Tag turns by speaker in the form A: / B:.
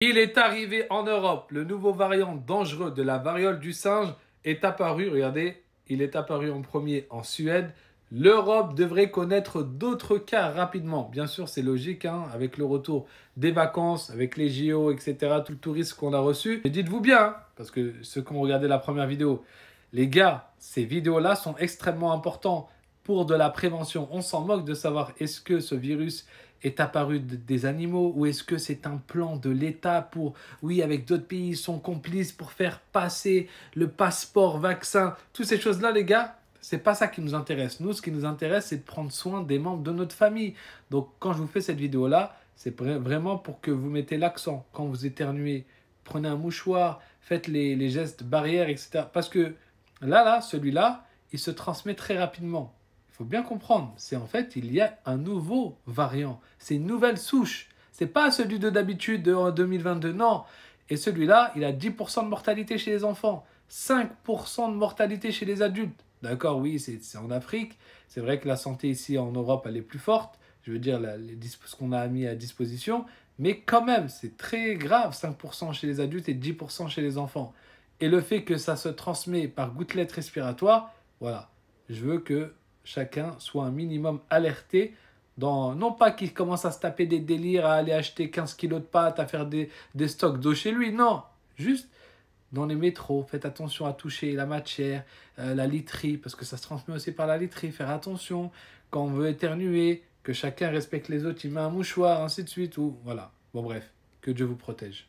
A: Il est arrivé en Europe. Le nouveau variant dangereux de la variole du singe est apparu. Regardez, il est apparu en premier en Suède. L'Europe devrait connaître d'autres cas rapidement. Bien sûr, c'est logique, hein, avec le retour des vacances, avec les JO, etc., tout le tourisme qu'on a reçu. Et dites-vous bien, parce que ceux qui ont regardé la première vidéo, les gars, ces vidéos-là sont extrêmement importantes pour de la prévention. On s'en moque de savoir est-ce que ce virus est apparu des animaux ou est-ce que c'est un plan de l'État pour, oui, avec d'autres pays, sont complices pour faire passer le passeport vaccin. Toutes ces choses-là, les gars, c'est pas ça qui nous intéresse. Nous, ce qui nous intéresse, c'est de prendre soin des membres de notre famille. Donc, quand je vous fais cette vidéo-là, c'est vraiment pour que vous mettez l'accent. Quand vous éternuez, prenez un mouchoir, faites les, les gestes barrières, etc. Parce que là, là, celui-là, il se transmet très rapidement faut bien comprendre, c'est en fait, il y a un nouveau variant, c'est une nouvelle souche. C'est pas celui de d'habitude en 2022, non. Et celui-là, il a 10% de mortalité chez les enfants, 5% de mortalité chez les adultes. D'accord, oui, c'est en Afrique. C'est vrai que la santé ici en Europe, elle est plus forte. Je veux dire, les ce qu'on a mis à disposition. Mais quand même, c'est très grave, 5% chez les adultes et 10% chez les enfants. Et le fait que ça se transmet par gouttelettes respiratoires, voilà. Je veux que chacun soit un minimum alerté dans, non pas qu'il commence à se taper des délires, à aller acheter 15 kilos de pâtes, à faire des, stocks d'eau chez lui, non, juste dans les métros, faites attention à toucher la matière, euh, la literie, parce que ça se transmet aussi par la literie, faire attention quand on veut éternuer, que chacun respecte les autres, il met un mouchoir, ainsi de suite, ou voilà. Bon bref, que Dieu vous protège.